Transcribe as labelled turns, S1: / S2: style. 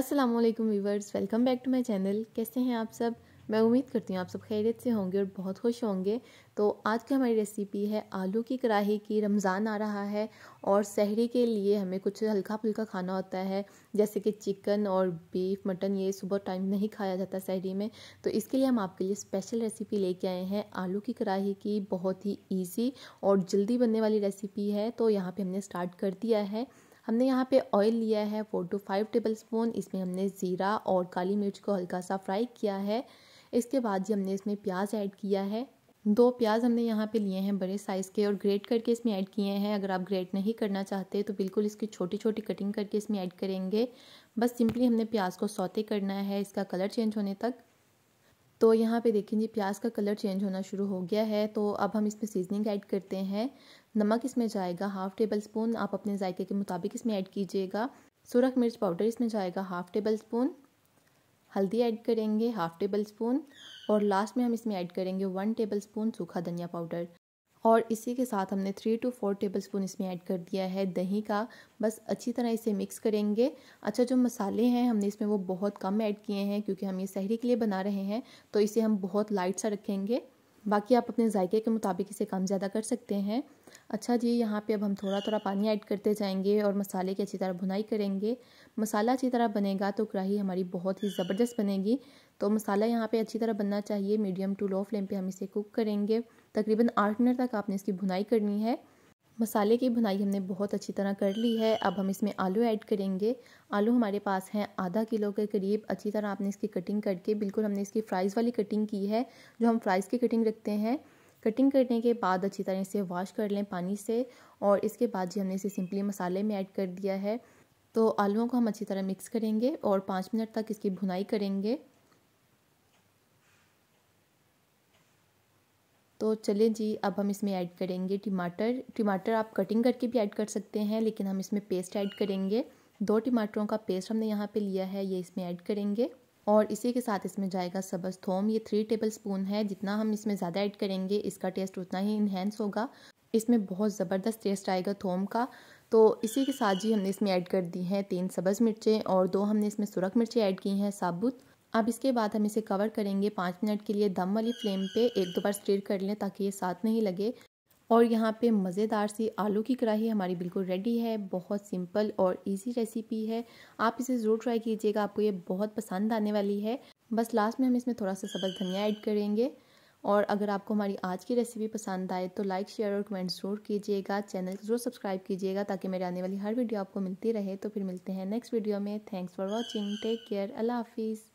S1: Aslam viewers welcome back to my channel कैसे हैं आप सब मैं उम्मीद करती हूँ आप सब खैरियत से होंगे और बहुत खुश होंगे तो आज की हमारी रेसिपी है आलू की कढ़ाई की रमज़ान आ रहा है और सहरी के लिए हमें कुछ हल्का फुल्का खाना होता है जैसे कि चिकन और बीफ मटन ये सुबह टाइम नहीं खाया जाता सहरी में तो इसके लिए हम आपके लिए स्पेशल रेसिपी लेके आए हैं आलू की कढ़ाई की बहुत ही ईजी और जल्दी बनने वाली रेसिपी है तो यहाँ पर हमने स्टार्ट कर दिया है हमने यहाँ पे ऑयल लिया है four to five tablespoon इसमें हमने ज़ीरा और काली मिर्च को हल्का सा फ्राई किया है इसके बाद ही हमने इसमें प्याज ऐड किया है दो प्याज हमने यहाँ पे लिए हैं बड़े साइज़ के और ग्रेट करके इसमें ऐड किए हैं अगर आप ग्रेट नहीं करना चाहते तो बिल्कुल इसकी छोटी छोटी कटिंग करके इसमें ऐड करेंगे बस सिंपली हमने प्याज को सौते करना है इसका कलर चेंज होने तक तो यहाँ पे देखें जी प्याज का कलर चेंज होना शुरू हो गया है तो अब हम इसमें सीजनिंग ऐड करते हैं नमक इसमें जाएगा हाफ़ टेबल स्पून आप अपने जायके के मुताबिक इसमें ऐड कीजिएगा सुरख मिर्च पाउडर इसमें जाएगा हाफ़ टेबल स्पून हल्दी ऐड करेंगे हाफ़ टेबल स्पून और लास्ट में हम इसमें ऐड करेंगे वन टेबल स्पून सूखा धनिया पाउडर और इसी के साथ हमने three to four tablespoon इसमें ऐड कर दिया है दही का बस अच्छी तरह इसे मिक्स करेंगे अच्छा जो मसाले हैं हमने इसमें वो बहुत कम ऐड किए हैं क्योंकि हम ये सहरी के लिए बना रहे हैं तो इसे हम बहुत लाइट सा रखेंगे बाकी आप अपने जायके के मुताबिक इसे कम ज़्यादा कर सकते हैं अच्छा जी यहाँ पे अब हम थोड़ा थोड़ा पानी ऐड करते जाएंगे और मसाले की अच्छी तरह भुनाई करेंगे मसाला अच्छी तरह बनेगा तो कढ़ाई हमारी बहुत ही ज़बरदस्त बनेगी तो मसाला यहाँ पे अच्छी तरह बनना चाहिए मीडियम टू लो फ्लेम पे हम इसे कुक करेंगे तकरीबन आठ मिनट तक आपने इसकी भुनाई करनी है मसाले की भुनाई हमने बहुत अच्छी तरह कर ली है अब हम इसमें आलू ऐड करेंगे आलू हमारे पास हैं आधा किलो के करीब अच्छी तरह आपने इसकी कटिंग करके बिल्कुल हमने इसकी फ्राइज़ वाली कटिंग की है जो हम फ्राइज़ की कटिंग रखते हैं कटिंग करने के बाद अच्छी तरह इसे वॉश कर लें पानी से और इसके बाद जी हमने इसे सिंपली मसाले में ऐड कर दिया है तो आलुओं को हम अच्छी तरह मिक्स करेंगे और पाँच मिनट तक इसकी भुनाई करेंगे तो चलिए जी अब हम इसमें ऐड करेंगे टमाटर टमाटर आप कटिंग करके भी ऐड कर सकते हैं लेकिन हम इसमें पेस्ट ऐड करेंगे दो टमाटरों का पेस्ट हमने यहाँ पे लिया है ये इसमें ऐड करेंगे और इसी के साथ इसमें जाएगा सब्ज़ थोम ये थ्री टेबल स्पून है जितना हम इसमें ज़्यादा ऐड करेंगे इसका टेस्ट उतना ही इन्हेंस होगा इसमें बहुत ज़बरदस्त टेस्ट आएगा थोम का तो इसी के साथ जी हमने इसमें ऐड कर दी हैं तीन सब्ज़ मिर्चें और दो हमने इसमें सुरख मिर्चें ऐड की हैं साबुत अब इसके बाद हम इसे कवर करेंगे पाँच मिनट के लिए दम वाली फ्लेम पे एक दो बार स्टीर कर लें ताकि ये साथ नहीं लगे और यहाँ पे मज़ेदार सी आलू की कढ़ाई हमारी बिल्कुल रेडी है बहुत सिंपल और इजी रेसिपी है आप इसे ज़रूर ट्राई कीजिएगा आपको ये बहुत पसंद आने वाली है बस लास्ट में हम इसमें थोड़ा सा सबल धनिया ऐड करेंगे और अगर आपको हमारी आज की रेसिपी पसंद आए तो लाइक शेयर और कमेंट ज़रूर कीजिएगा चैनल को ज़रूर सब्सक्राइब कीजिएगा ताकि मेरे आने वाली हर वीडियो आपको मिलती रहे तो फिर मिलते हैं नेक्स्ट वीडियो में thanks for watching take care अल्लाह हाफिज़